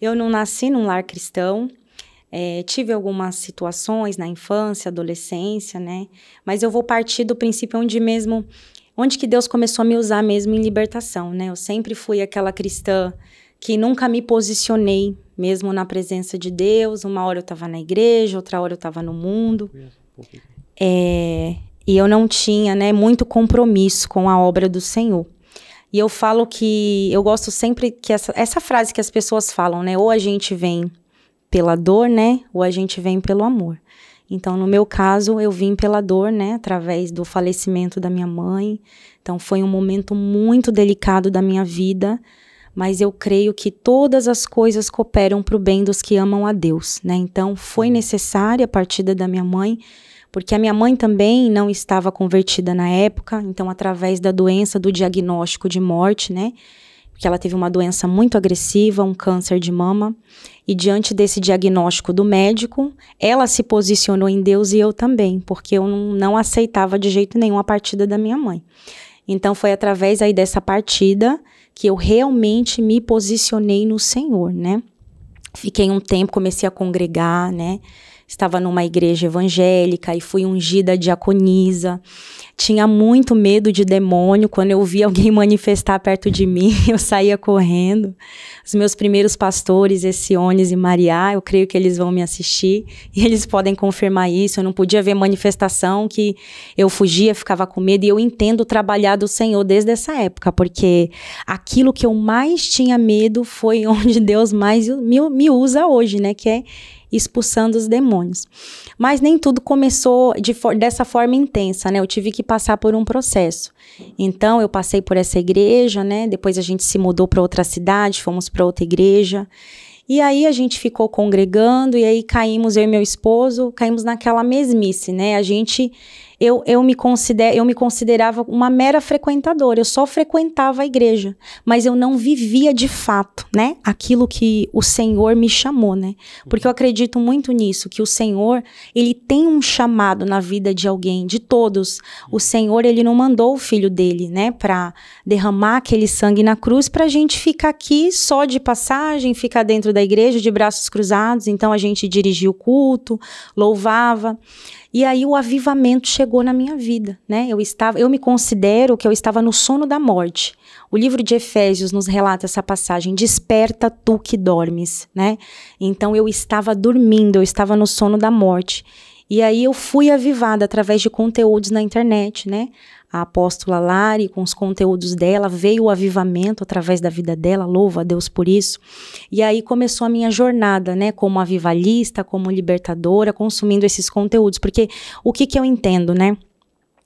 Eu não nasci num lar cristão. É, tive algumas situações na infância, adolescência, né? Mas eu vou partir do princípio onde mesmo, onde que Deus começou a me usar mesmo em libertação, né? Eu sempre fui aquela cristã que nunca me posicionei mesmo na presença de Deus. Uma hora eu estava na igreja, outra hora eu estava no mundo. É, e eu não tinha, né, muito compromisso com a obra do Senhor. E eu falo que eu gosto sempre que essa, essa frase que as pessoas falam, né? Ou a gente vem pela dor, né? Ou a gente vem pelo amor. Então, no meu caso, eu vim pela dor, né? Através do falecimento da minha mãe. Então, foi um momento muito delicado da minha vida. Mas eu creio que todas as coisas cooperam para o bem dos que amam a Deus, né? Então, foi necessária a partida da minha mãe porque a minha mãe também não estava convertida na época, então através da doença do diagnóstico de morte, né? Porque ela teve uma doença muito agressiva, um câncer de mama, e diante desse diagnóstico do médico, ela se posicionou em Deus e eu também, porque eu não, não aceitava de jeito nenhum a partida da minha mãe. Então foi através aí dessa partida que eu realmente me posicionei no Senhor, né? Fiquei um tempo, comecei a congregar, né? estava numa igreja evangélica e fui ungida diaconisa. Tinha muito medo de demônio. Quando eu via alguém manifestar perto de mim, eu saía correndo. Os meus primeiros pastores, Esiones e Mariá, eu creio que eles vão me assistir e eles podem confirmar isso. Eu não podia ver manifestação que eu fugia, ficava com medo. E eu entendo trabalhar do Senhor desde essa época, porque aquilo que eu mais tinha medo foi onde Deus mais me, me usa hoje, né? Que é expulsando os demônios. Mas nem tudo começou de for dessa forma intensa, né? Eu tive que passar por um processo. Então eu passei por essa igreja, né? Depois a gente se mudou para outra cidade, fomos para outra igreja. E aí a gente ficou congregando e aí caímos eu e meu esposo, caímos naquela mesmice, né? A gente eu, eu, me consider, eu me considerava uma mera frequentadora, eu só frequentava a igreja, mas eu não vivia de fato, né? Aquilo que o Senhor me chamou, né? Porque eu acredito muito nisso, que o Senhor, ele tem um chamado na vida de alguém, de todos. O Senhor, ele não mandou o filho dele, né, para derramar aquele sangue na cruz para a gente ficar aqui só de passagem, ficar dentro da igreja de braços cruzados. Então a gente dirigia o culto, louvava. E aí o avivamento chegou na minha vida, né? Eu estava, eu me considero que eu estava no sono da morte. O livro de Efésios nos relata essa passagem: "Desperta tu que dormes", né? Então eu estava dormindo, eu estava no sono da morte. E aí eu fui avivada através de conteúdos na internet, né? a apóstola Lari com os conteúdos dela, veio o avivamento através da vida dela, louva a Deus por isso. E aí começou a minha jornada, né, como avivalista, como libertadora, consumindo esses conteúdos, porque o que que eu entendo, né?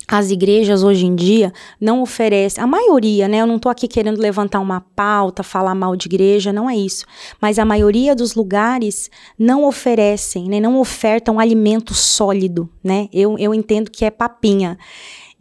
as igrejas hoje em dia não oferecem, a maioria, né? Eu não tô aqui querendo levantar uma pauta, falar mal de igreja, não é isso. Mas a maioria dos lugares não oferecem, né? Não ofertam alimento sólido, né? Eu, eu entendo que é papinha.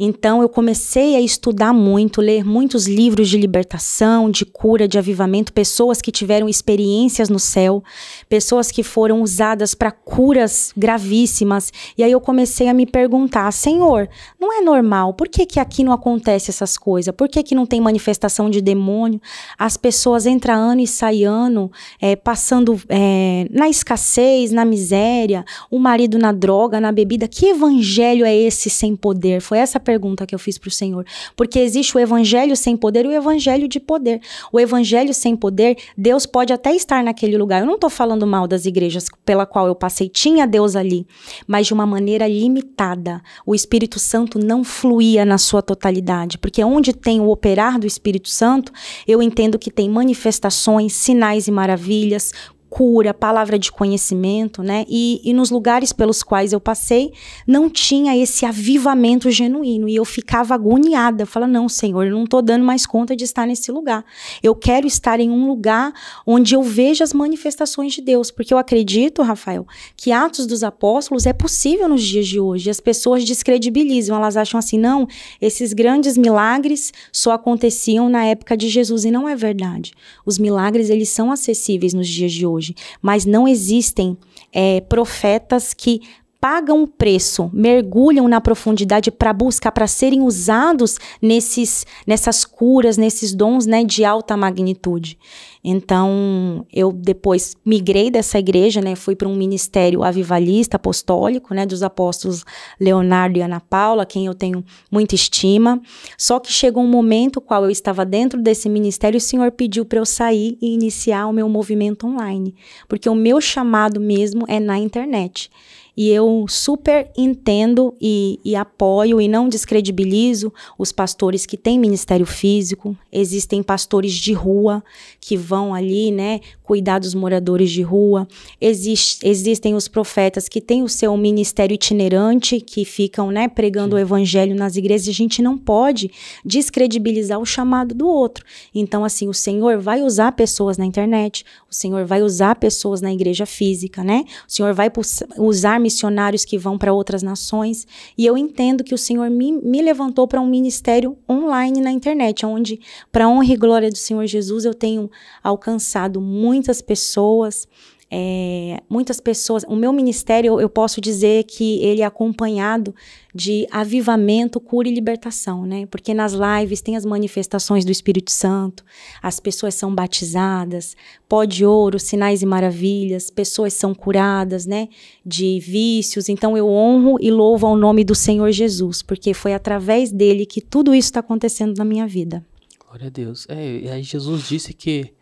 Então eu comecei a estudar muito, ler muitos livros de libertação, de cura, de avivamento, pessoas que tiveram experiências no céu, pessoas que foram usadas para curas gravíssimas. E aí eu comecei a me perguntar: Senhor, não é normal? Por que, que aqui não acontece essas coisas? Por que, que não tem manifestação de demônio? As pessoas entram ano e saem ano, é, passando é, na escassez, na miséria, o marido na droga, na bebida. Que evangelho é esse sem poder? Foi essa pergunta pergunta que eu fiz para o Senhor. Porque existe o evangelho sem poder e o evangelho de poder. O evangelho sem poder, Deus pode até estar naquele lugar. Eu não estou falando mal das igrejas pela qual eu passei. Tinha Deus ali, mas de uma maneira limitada. O Espírito Santo não fluía na sua totalidade. Porque onde tem o operar do Espírito Santo, eu entendo que tem manifestações, sinais e maravilhas, cura, palavra de conhecimento, né? E, e nos lugares pelos quais eu passei, não tinha esse avivamento genuíno. E eu ficava agoniada, falando: não, Senhor, eu não estou dando mais conta de estar nesse lugar. Eu quero estar em um lugar onde eu veja as manifestações de Deus. Porque eu acredito, Rafael, que Atos dos Apóstolos é possível nos dias de hoje. As pessoas descredibilizam, elas acham assim: não, esses grandes milagres só aconteciam na época de Jesus. E não é verdade. Os milagres, eles são acessíveis nos dias de hoje hoje, mas não existem é, profetas que pagam o preço, mergulham na profundidade para buscar, para serem usados nesses, nessas curas, nesses dons né, de alta magnitude. Então, eu depois migrei dessa igreja, né, fui para um ministério avivalista apostólico, né, dos apóstolos Leonardo e Ana Paula, quem eu tenho muita estima. Só que chegou um momento qual eu estava dentro desse ministério, o Senhor pediu para eu sair e iniciar o meu movimento online, porque o meu chamado mesmo é na internet. E eu super entendo e, e, apoio e não descredibilizo os pastores que têm ministério físico. Existem pastores de rua que vão ali, né, cuidar dos moradores de rua. Existe, existem os profetas que têm o seu ministério itinerante, que ficam, né, pregando Sim. o evangelho nas igrejas. A gente não pode descredibilizar o chamado do outro. Então, assim, o Senhor vai usar pessoas na internet, o Senhor vai usar pessoas na igreja física, né? O Senhor vai usar missionários que vão para outras nações. E eu entendo que o Senhor me, me levantou para um ministério online na internet, onde, para honra e glória do Senhor Jesus, eu tenho alcançado muitas pessoas. É, muitas pessoas, o meu ministério, eu posso dizer que ele é acompanhado de avivamento, cura e libertação, né? Porque nas lives tem as manifestações do Espírito Santo, as pessoas são batizadas, pó de ouro, sinais e maravilhas, pessoas são curadas, né? De vícios. Então eu honro e louvo ao nome do Senhor Jesus, porque foi através dele que tudo isso está acontecendo na minha vida. Glória a Deus. É, Jesus disse que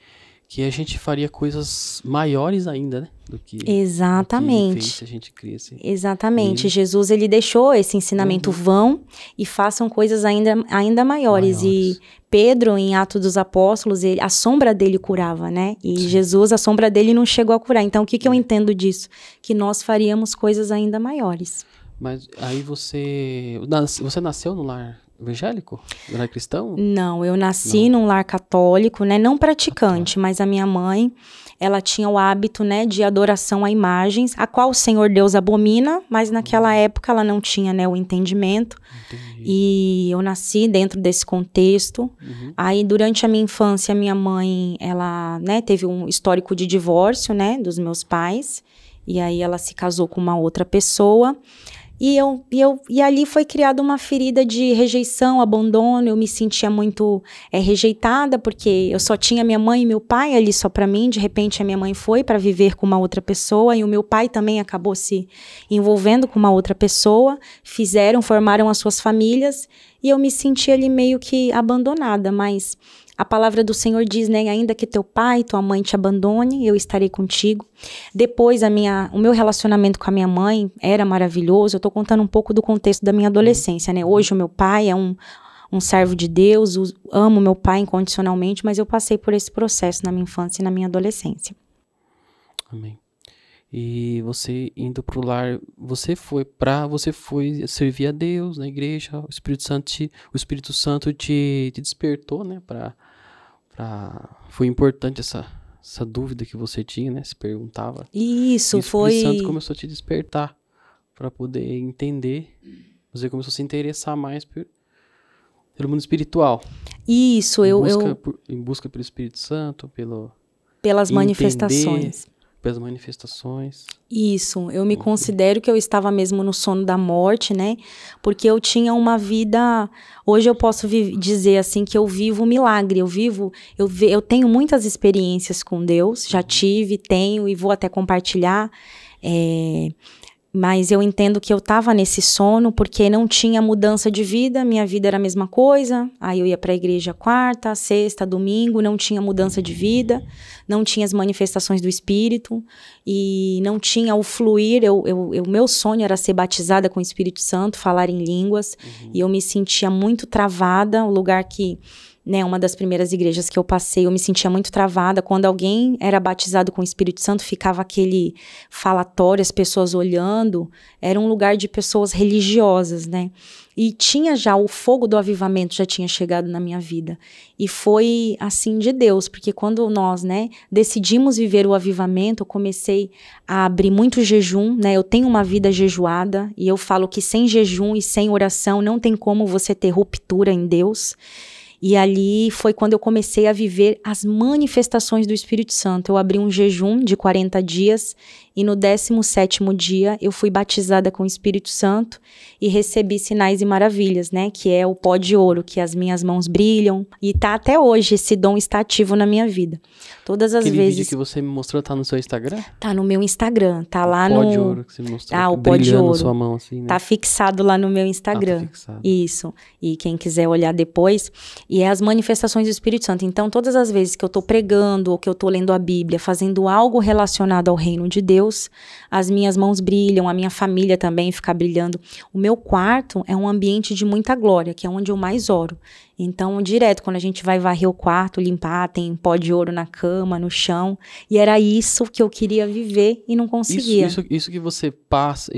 que a gente faria coisas maiores ainda, né? Do que exatamente do que fez, a gente cresce. assim. exatamente e... Jesus ele deixou esse ensinamento uhum. vão e façam coisas ainda, ainda maiores. maiores. e Pedro em Atos dos Apóstolos ele, a sombra dele curava né e Sim. Jesus a sombra dele não chegou a curar então o que que eu é. entendo disso que nós faríamos coisas ainda maiores mas aí você você nasceu no lar evangélico? não é cristão? Não, eu nasci não. num lar católico, né? Não praticante, ah, tá. mas a minha mãe, ela tinha o hábito, né, de adoração a imagens, a qual o Senhor Deus abomina, mas naquela uhum. época ela não tinha, né, o entendimento. Entendi. E eu nasci dentro desse contexto. Uhum. Aí durante a minha infância, a minha mãe, ela, né, teve um histórico de divórcio, né, dos meus pais. E aí ela se casou com uma outra pessoa. E, eu, e, eu, e ali foi criada uma ferida de rejeição, abandono. Eu me sentia muito é, rejeitada, porque eu só tinha minha mãe e meu pai ali só para mim. De repente, a minha mãe foi para viver com uma outra pessoa e o meu pai também acabou se envolvendo com uma outra pessoa. Fizeram, formaram as suas famílias e eu me senti ali meio que abandonada. Mas a palavra do Senhor diz, né, ainda que teu pai e tua mãe te abandone, eu estarei contigo. Depois a minha, o meu relacionamento com a minha mãe era maravilhoso. Eu tô contando um pouco do contexto da minha uhum. adolescência, né? Hoje o meu pai é um um servo de Deus, amo meu pai incondicionalmente, mas eu passei por esse processo na minha infância e na minha adolescência. Amém e você indo pro lar, você foi para, você foi servir a Deus na igreja, o Espírito Santo te, o Espírito Santo te, te despertou, né, para para foi importante essa essa dúvida que você tinha, né, se perguntava. Isso e o foi O Espírito Santo começou a te despertar para poder entender. Você começou a se interessar mais por, pelo mundo espiritual. Isso, em eu, busca eu... Por, em busca pelo Espírito Santo, pelo pelas manifestações pelas manifestações. Isso, eu me uhum. considero que eu estava mesmo no sono da morte, né? Porque eu tinha uma vida. Hoje eu posso dizer assim que eu vivo milagre. Eu vivo, eu, eu tenho muitas experiências com Deus, já uhum. tive, tenho e vou até compartilhar. É, mas eu entendo que eu estava nesse sono porque não tinha mudança de vida, minha vida era a mesma coisa. Aí eu ia para a igreja quarta, sexta, domingo, não tinha mudança de vida, não tinha as manifestações do espírito e não tinha o fluir. Eu, eu, eu meu sonho era ser batizada com o Espírito Santo, falar em línguas, uhum. e eu me sentia muito travada, o lugar que né, uma das primeiras igrejas que eu passei, eu me sentia muito travada. Quando alguém era batizado com o Espírito Santo, ficava aquele falatório, as pessoas olhando. Era um lugar de pessoas religiosas, né? E tinha já o fogo do avivamento já tinha chegado na minha vida. E foi assim de Deus, porque quando nós, né, decidimos viver o avivamento, eu comecei a abrir muito jejum, né? Eu tenho uma vida jejuada e eu falo que sem jejum e sem oração não tem como você ter ruptura em Deus. E ali foi quando eu comecei a viver as manifestações do Espírito Santo. Eu abri um jejum de 40 dias e no 17º dia eu fui batizada com o Espírito Santo e recebi sinais e maravilhas, né, que é o pó de ouro, que as minhas mãos brilham e tá até hoje esse dom está ativo na minha vida. Todas as Aquele vezes vídeo que você me mostrou tá no seu Instagram? Tá no meu Instagram, tá lá pó no pó de ouro que você me mostrou. Ah, o pó de ouro. Sua mão assim, né? Tá fixado lá no meu Instagram. Ah, tá fixado. Isso. E quem quiser olhar depois, e é as manifestações do Espírito Santo. Então, todas as vezes que eu estou pregando ou que eu estou lendo a Bíblia, fazendo algo relacionado ao reino de Deus, as minhas mãos brilham, a minha família também fica brilhando. O meu quarto é um ambiente de muita glória, que é onde eu mais oro. Então, direto, quando a gente vai varrer o quarto, limpar, tem pó de ouro na cama, no chão. E era isso que eu queria viver e não conseguia. Isso, isso, isso que você passa,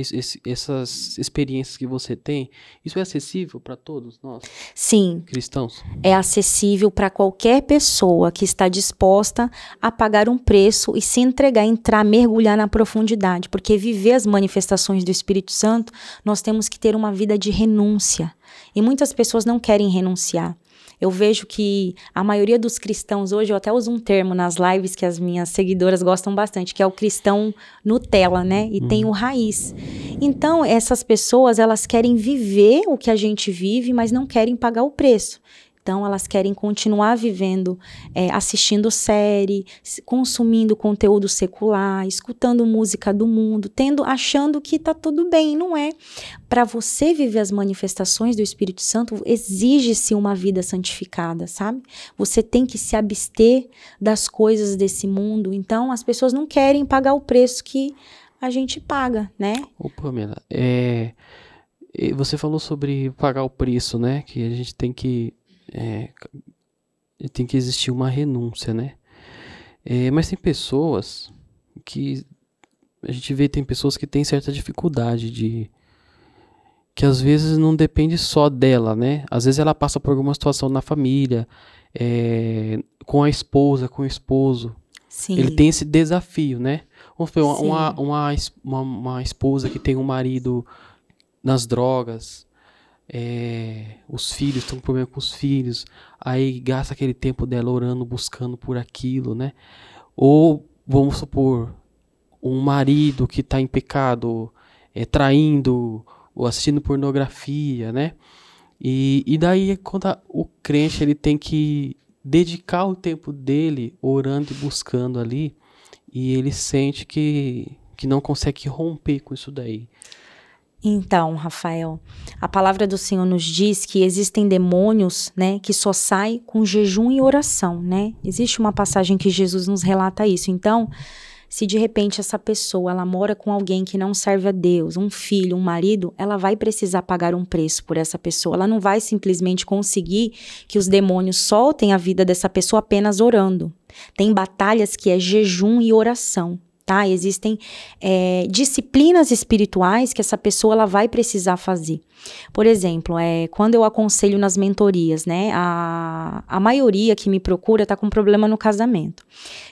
essas experiências que você tem, isso é acessível para todos nós? Sim. Cristãos? É acessível para qualquer pessoa que está disposta a pagar um preço e se entregar, entrar, mergulhar na profundidade. Porque viver as manifestações do Espírito Santo, nós temos que ter uma vida de renúncia e muitas pessoas não querem renunciar. Eu vejo que a maioria dos cristãos hoje, eu até uso um termo nas lives que as minhas seguidoras gostam bastante, que é o cristão Nutella, né? E uhum. tem o raiz. Então, essas pessoas, elas querem viver o que a gente vive, mas não querem pagar o preço. Então, elas querem continuar vivendo, é, assistindo série, consumindo conteúdo secular, escutando música do mundo, tendo, achando que tá tudo bem, não é? Para você viver as manifestações do Espírito Santo, exige-se uma vida santificada, sabe? Você tem que se abster das coisas desse mundo. Então, as pessoas não querem pagar o preço que a gente paga, né? Ô, Pamela, é você falou sobre pagar o preço, né? Que a gente tem que é, tem que existir uma renúncia, né? É, mas tem pessoas que a gente vê tem pessoas que têm certa dificuldade de que às vezes não depende só dela, né? Às vezes ela passa por alguma situação na família, é, com a esposa, com o esposo. Sim. Ele tem esse desafio, né? Vamos ver, uma, uma, uma, uma esposa que tem um marido nas drogas, é, os filhos estão com problema com os filhos, aí gasta aquele tempo dela orando, buscando por aquilo, né? Ou, vamos supor, um marido que está em pecado, é, traindo, ou assistindo pornografia, né? E, e daí, é quando o crente ele tem que dedicar o tempo dele orando e buscando ali, e ele sente que, que não consegue romper com isso daí. Então, Rafael, a palavra do Senhor nos diz que existem demônios, né, que só saem com jejum e oração, né? Existe uma passagem que Jesus nos relata isso. Então, se de repente essa pessoa ela mora com alguém que não serve a Deus, um filho, um marido, ela vai precisar pagar um preço por essa pessoa. Ela não vai simplesmente conseguir que os demônios soltem a vida dessa pessoa apenas orando. Tem batalhas que é jejum e oração tá? Existem é, disciplinas espirituais que essa pessoa ela vai precisar fazer. Por exemplo, é, quando eu aconselho nas mentorias, né, a, a maioria que me procura está com problema no casamento.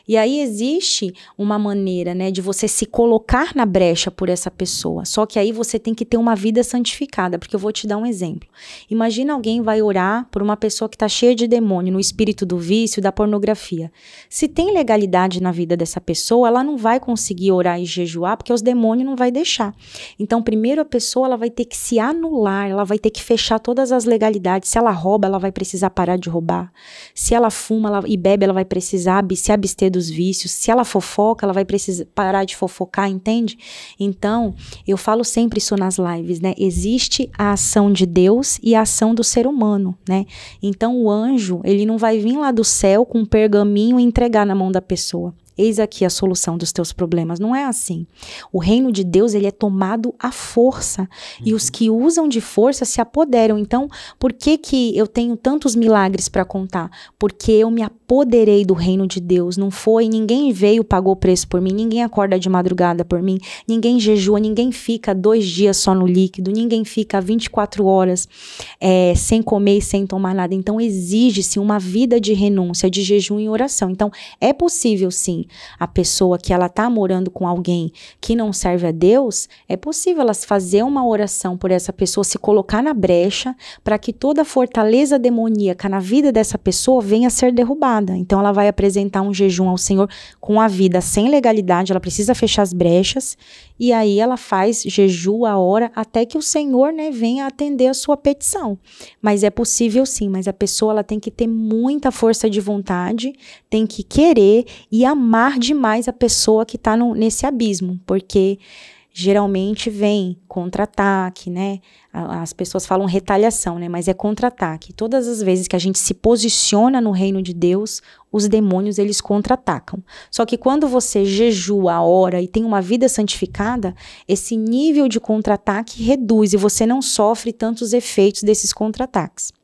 E aí existe uma maneira, né, de você se colocar na brecha por essa pessoa. Só que aí você tem que ter uma vida santificada, porque eu vou te dar um exemplo. Imagina alguém vai orar por uma pessoa que está cheia de demônio, no espírito do vício, da pornografia. Se tem legalidade na vida dessa pessoa, ela não vai conseguir orar e jejuar, porque os demônios não vai deixar. Então, primeiro a pessoa ela vai ter que se anular celular, ela vai ter que fechar todas as legalidades. Se ela rouba, ela vai precisar parar de roubar. Se ela fuma ela, e bebe, ela vai precisar se abster dos vícios. Se ela fofoca, ela vai precisar parar de fofocar, entende? Então, eu falo sempre isso nas lives, né? Existe a ação de Deus e a ação do ser humano, né? Então, o anjo, ele não vai vir lá do céu com um pergaminho e entregar na mão da pessoa. Eis aqui a solução dos teus problemas. Não é assim. O reino de Deus, ele é tomado à força. Uhum. E os uhum. que usam de força se apoderam. Então, por que que eu tenho tantos milagres para contar? Porque eu me apoderei do reino de Deus. Não foi, ninguém veio, pagou o preço por mim, ninguém acorda de madrugada por mim, ninguém jejua, ninguém fica dois dias só no líquido, ninguém fica 24 horas é, sem comer e sem tomar nada. Então, exige-se uma vida de renúncia, de jejum e oração. Então, é possível sim a pessoa que ela está morando com alguém que não serve a Deus, é possível elas fazer uma oração por essa pessoa, se colocar na brecha para que toda a fortaleza demoníaca na vida dessa pessoa venha a ser derrubada. Então ela vai apresentar um jejum ao Senhor com a vida sem legalidade, ela precisa fechar as brechas e aí ela faz jejum a hora até que o Senhor, né, venha atender a sua petição. Mas é possível sim, mas a pessoa ela tem que ter muita força de vontade, tem que querer e amar demais a pessoa que está nesse abismo, porque geralmente vem contra-ataque, né? As pessoas falam retaliação, né? Mas é contra-ataque. Todas as vezes que a gente se posiciona no reino de Deus, os demônios eles contra-atacam. Só que quando você jejua, ora e tem uma vida santificada, esse nível de contra-ataque reduz e você não sofre tantos efeitos desses contra-ataques.